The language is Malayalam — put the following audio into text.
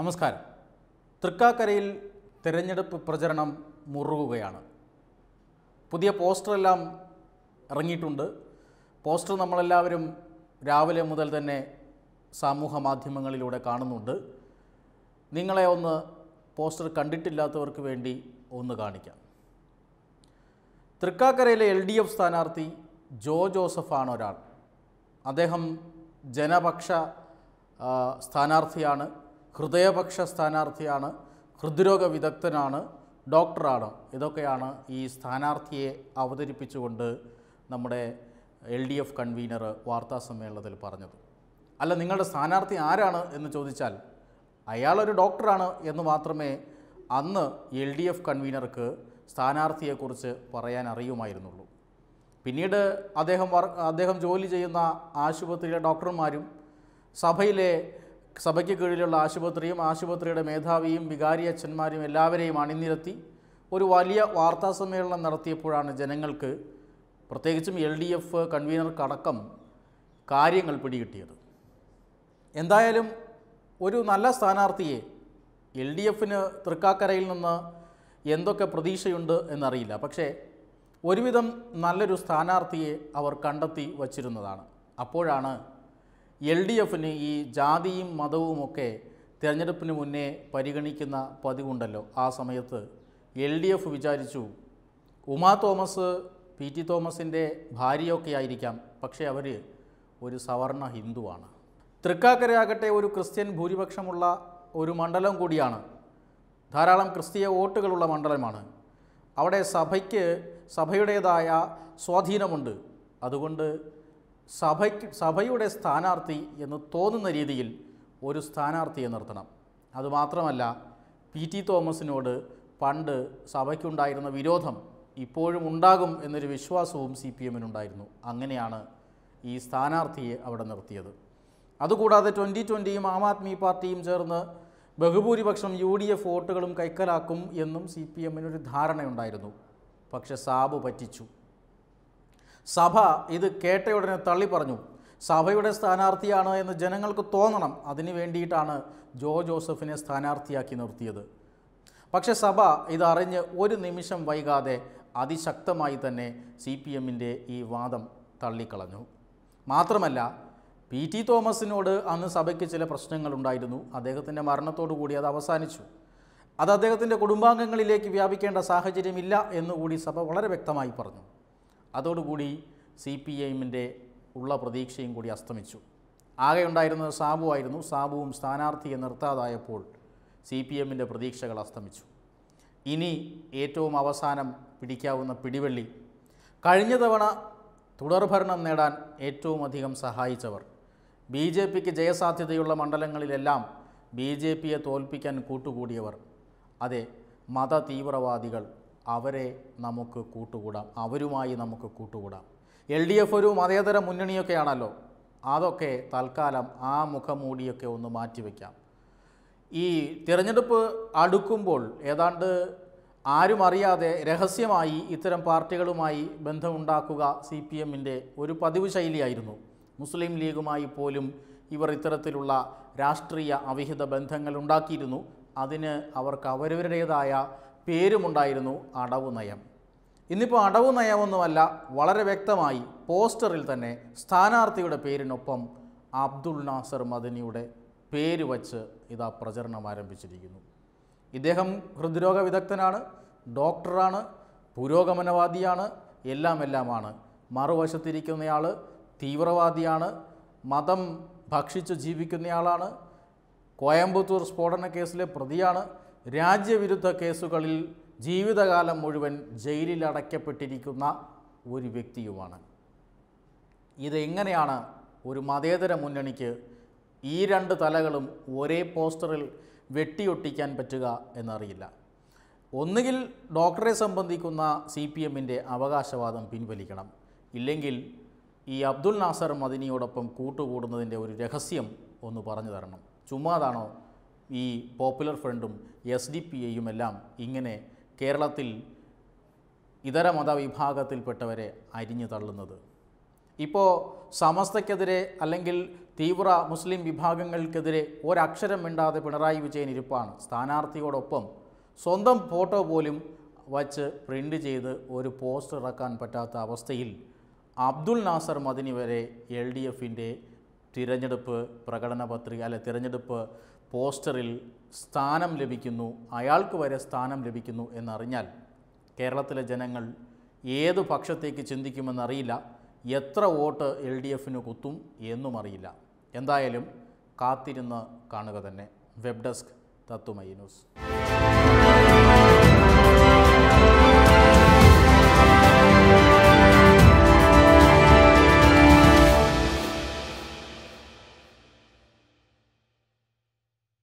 നമസ്കാരം തൃക്കാക്കരയിൽ തിരഞ്ഞെടുപ്പ് പ്രചരണം മുറുകുകയാണ് പുതിയ പോസ്റ്ററെല്ലാം ഇറങ്ങിയിട്ടുണ്ട് പോസ്റ്റർ നമ്മളെല്ലാവരും രാവിലെ മുതൽ തന്നെ സമൂഹ മാധ്യമങ്ങളിലൂടെ കാണുന്നുണ്ട് നിങ്ങളെ ഒന്ന് പോസ്റ്റർ കണ്ടിട്ടില്ലാത്തവർക്ക് വേണ്ടി ഒന്ന് കാണിക്കാം തൃക്കാക്കരയിലെ എൽ ഡി എഫ് സ്ഥാനാർത്ഥി ജോ ജോസഫാണ് ഒരാൾ അദ്ദേഹം ജനപക്ഷ സ്ഥാനാർത്ഥിയാണ് ഹൃദയപക്ഷ സ്ഥാനാർത്ഥിയാണ് ഹൃദ്രോഗ വിദഗ്ധനാണ് ഡോക്ടറാണ് ഇതൊക്കെയാണ് ഈ സ്ഥാനാർത്ഥിയെ അവതരിപ്പിച്ചുകൊണ്ട് നമ്മുടെ എൽ ഡി എഫ് കൺവീനർ വാർത്താ സമ്മേളനത്തിൽ പറഞ്ഞത് അല്ല നിങ്ങളുടെ സ്ഥാനാർത്ഥി ആരാണ് എന്ന് ചോദിച്ചാൽ അയാളൊരു ഡോക്ടറാണ് എന്ന് മാത്രമേ അന്ന് എൽ ഡി എഫ് കൺവീനർക്ക് സ്ഥാനാർത്ഥിയെക്കുറിച്ച് പറയാൻ അറിയുമായിരുന്നുള്ളൂ പിന്നീട് അദ്ദേഹം അദ്ദേഹം ജോലി ചെയ്യുന്ന ആശുപത്രിയിലെ ഡോക്ടർമാരും സഭയിലെ സഭയ്ക്ക് കീഴിലുള്ള ആശുപത്രിയും ആശുപത്രിയുടെ മേധാവിയും വികാരി അച്ഛന്മാരും എല്ലാവരെയും അണിനിരത്തി ഒരു വലിയ വാർത്താ സമ്മേളനം നടത്തിയപ്പോഴാണ് ജനങ്ങൾക്ക് പ്രത്യേകിച്ചും എൽ ഡി എഫ് കൺവീനർക്കടക്കം കാര്യങ്ങൾ പിടികിട്ടിയത് എന്തായാലും ഒരു നല്ല സ്ഥാനാർത്ഥിയെ എൽ ഡി എഫിന് തൃക്കാക്കരയിൽ നിന്ന് എന്തൊക്കെ പ്രതീക്ഷയുണ്ട് എന്നറിയില്ല പക്ഷേ ഒരുവിധം നല്ലൊരു സ്ഥാനാർത്ഥിയെ അവർ കണ്ടെത്തി വച്ചിരുന്നതാണ് അപ്പോഴാണ് എൽ ഡി എഫിന് ഈ ജാതിയും മതവുമൊക്കെ തിരഞ്ഞെടുപ്പിന് മുന്നേ പരിഗണിക്കുന്ന പതിവുണ്ടല്ലോ ആ സമയത്ത് എൽ ഡി എഫ് വിചാരിച്ചു ഉമാ തോമസ് പി ടി തോമസിൻ്റെ ഭാര്യയൊക്കെ ആയിരിക്കാം പക്ഷേ അവർ ഒരു സവർണ ഹിന്ദുവാണ് തൃക്കാക്കരയാകട്ടെ ഒരു ക്രിസ്ത്യൻ ഭൂരിപക്ഷമുള്ള ഒരു മണ്ഡലം കൂടിയാണ് ധാരാളം ക്രിസ്തീയ വോട്ടുകളുള്ള മണ്ഡലമാണ് അവിടെ സഭയ്ക്ക് സഭയുടേതായ സ്വാധീനമുണ്ട് അതുകൊണ്ട് സഭയ്ക്ക് സഭയുടെ സ്ഥാനാർത്ഥി എന്ന് തോന്നുന്ന രീതിയിൽ ഒരു സ്ഥാനാർത്ഥിയെ നിർത്തണം അതുമാത്രമല്ല പി ടി തോമസിനോട് പണ്ട് സഭയ്ക്കുണ്ടായിരുന്ന വിരോധം ഇപ്പോഴും ഉണ്ടാകും എന്നൊരു വിശ്വാസവും സി പി എമ്മിനുണ്ടായിരുന്നു അങ്ങനെയാണ് ഈ സ്ഥാനാർത്ഥിയെ അവിടെ നിർത്തിയത് അതുകൂടാതെ ട്വൻ്റി ട്വൻ്റിയും ആം ആദ്മി പാർട്ടിയും ചേർന്ന് ബഹുഭൂരിപക്ഷം യു ഡി എഫ് വോട്ടുകളും കൈക്കലാക്കും എന്നും സി പി എമ്മിനൊരു ധാരണയുണ്ടായിരുന്നു പക്ഷെ സാബ് പറ്റിച്ചു സഭ ഇത് കേട്ട ഉടനെ തള്ളി പറഞ്ഞു സഭയുടെ സ്ഥാനാർത്ഥിയാണ് എന്ന് ജനങ്ങൾക്ക് തോന്നണം അതിനു വേണ്ടിയിട്ടാണ് ജോ ജോസഫിനെ സ്ഥാനാർത്ഥിയാക്കി നിർത്തിയത് പക്ഷേ സഭ ഇതറിഞ്ഞ് ഒരു നിമിഷം വൈകാതെ അതിശക്തമായി തന്നെ സി പി എമ്മിൻ്റെ ഈ വാദം തള്ളിക്കളഞ്ഞു മാത്രമല്ല പി ടി തോമസിനോട് അന്ന് സഭയ്ക്ക് ചില പ്രശ്നങ്ങളുണ്ടായിരുന്നു അദ്ദേഹത്തിൻ്റെ മരണത്തോടു കൂടി അത് അവസാനിച്ചു അത് അദ്ദേഹത്തിൻ്റെ കുടുംബാംഗങ്ങളിലേക്ക് വ്യാപിക്കേണ്ട സാഹചര്യമില്ല എന്നുകൂടി സഭ വളരെ വ്യക്തമായി പറഞ്ഞു അതോടുകൂടി സി പി ഐഎമ്മിൻ്റെ ഉള്ള പ്രതീക്ഷയും കൂടി അസ്തമിച്ചു ആകെ ഉണ്ടായിരുന്നത് സാബു ആയിരുന്നു സാബുവും സ്ഥാനാർത്ഥിയെ നിർത്താതായപ്പോൾ സി പി എമ്മിൻ്റെ പ്രതീക്ഷകൾ അസ്തമിച്ചു ഇനി ഏറ്റവും അവസാനം പിടിക്കാവുന്ന പിടിവെള്ളി കഴിഞ്ഞ തവണ തുടർഭരണം നേടാൻ ഏറ്റവും അധികം സഹായിച്ചവർ ബി ജെ പിക്ക് ജയസാധ്യതയുള്ള മണ്ഡലങ്ങളിലെല്ലാം ബി ജെ പിയെ തോൽപ്പിക്കാൻ കൂട്ടുകൂടിയവർ അതെ മത തീവ്രവാദികൾ അവരെ നമുക്ക് കൂട്ടുകൂടാം അവരുമായി നമുക്ക് കൂട്ടുകൂടാം എൽ ഡി എഫ് ഒരു മതേതര മുന്നണിയൊക്കെയാണല്ലോ അതൊക്കെ തൽക്കാലം ആ മുഖമൂടിയൊക്കെ ഒന്ന് മാറ്റിവെക്കാം ഈ തിരഞ്ഞെടുപ്പ് അടുക്കുമ്പോൾ ഏതാണ്ട് ആരും അറിയാതെ രഹസ്യമായി ഇത്തരം പാർട്ടികളുമായി ബന്ധമുണ്ടാക്കുക സി പി എമ്മിൻ്റെ ഒരു പതിവ് ശൈലിയായിരുന്നു മുസ്ലിം ലീഗുമായി പോലും ഇവർ ഇത്തരത്തിലുള്ള രാഷ്ട്രീയ അവിഹിത ബന്ധങ്ങൾ ഉണ്ടാക്കിയിരുന്നു അതിന് അവർക്ക് അവരവരുടേതായ പേരുമുണ്ടായിരുന്നു അടവ് നയം ഇന്നിപ്പോൾ അടവ് നയമൊന്നുമല്ല വളരെ വ്യക്തമായി പോസ്റ്ററിൽ തന്നെ സ്ഥാനാർത്ഥിയുടെ പേരിനൊപ്പം അബ്ദുൾ നാസർ മദനിയുടെ പേര് വച്ച് ഇതാ പ്രചരണം ആരംഭിച്ചിരിക്കുന്നു ഇദ്ദേഹം ഹൃദ്രോഗ വിദഗ്ധനാണ് ഡോക്ടറാണ് പുരോഗമനവാദിയാണ് എല്ലാം എല്ലാമാണ് മറുവശത്തിരിക്കുന്നയാൾ തീവ്രവാദിയാണ് മതം ഭക്ഷിച്ച് ജീവിക്കുന്നയാളാണ് കോയമ്പത്തൂർ സ്ഫോടന കേസിലെ പ്രതിയാണ് രാജ്യവിരുദ്ധ കേസുകളിൽ ജീവിതകാലം മുഴുവൻ ജയിലിൽ അടയ്ക്കപ്പെട്ടിരിക്കുന്ന ഒരു വ്യക്തിയുമാണ് ഇതെങ്ങനെയാണ് ഒരു മതേതര മുന്നണിക്ക് ഈ രണ്ട് തലകളും ഒരേ പോസ്റ്ററിൽ വെട്ടിയൊട്ടിക്കാൻ പറ്റുക എന്നറിയില്ല ഒന്നുകിൽ ഡോക്ടറെ സംബന്ധിക്കുന്ന സി പി എമ്മിൻ്റെ അവകാശവാദം പിൻവലിക്കണം ഇല്ലെങ്കിൽ ഈ അബ്ദുൽ നാസർ മദിനിയോടൊപ്പം കൂട്ടുകൂടുന്നതിൻ്റെ ഒരു രഹസ്യം ഒന്ന് പറഞ്ഞു തരണം ചുമ്മാതാണോ ഈ പോപ്പുലർ ഫ്രണ്ടും എസ് ഡി പി ഐയും എല്ലാം ഇങ്ങനെ കേരളത്തിൽ ഇതര മതവിഭാഗത്തിൽപ്പെട്ടവരെ അരിഞ്ഞു തള്ളുന്നത് ഇപ്പോൾ സമസ്തയ്ക്കെതിരെ അല്ലെങ്കിൽ തീവ്ര മുസ്ലിം വിഭാഗങ്ങൾക്കെതിരെ ഒരക്ഷരം മിണ്ടാതെ പിണറായി വിജയൻ ഇരിപ്പാണ് സ്ഥാനാർത്ഥിയോടൊപ്പം സ്വന്തം ഫോട്ടോ പോലും വച്ച് പ്രിൻ്റ് ചെയ്ത് ഒരു പോസ്റ്റ് ഇറക്കാൻ പറ്റാത്ത അവസ്ഥയിൽ അബ്ദുൽ നാസർ മദിനി വരെ എൽ ഡി എഫിൻ്റെ തിരഞ്ഞെടുപ്പ് പ്രകടന പത്രിക അല്ലെ തിരഞ്ഞെടുപ്പ് പോസ്റ്ററിൽ സ്ഥാനം ലഭിക്കുന്നു അയാൾക്ക് വരെ സ്ഥാനം ലഭിക്കുന്നു എന്നറിഞ്ഞാൽ കേരളത്തിലെ ജനങ്ങൾ ഏത് പക്ഷത്തേക്ക് ചിന്തിക്കുമെന്നറിയില്ല എത്ര വോട്ട് എൽ ഡി എഫിന് കുത്തും എന്നും അറിയില്ല എന്തായാലും കാത്തിരുന്ന് കാണുക തന്നെ വെബ് ഡെസ്ക് തത്തുമൈ ന്യൂസ്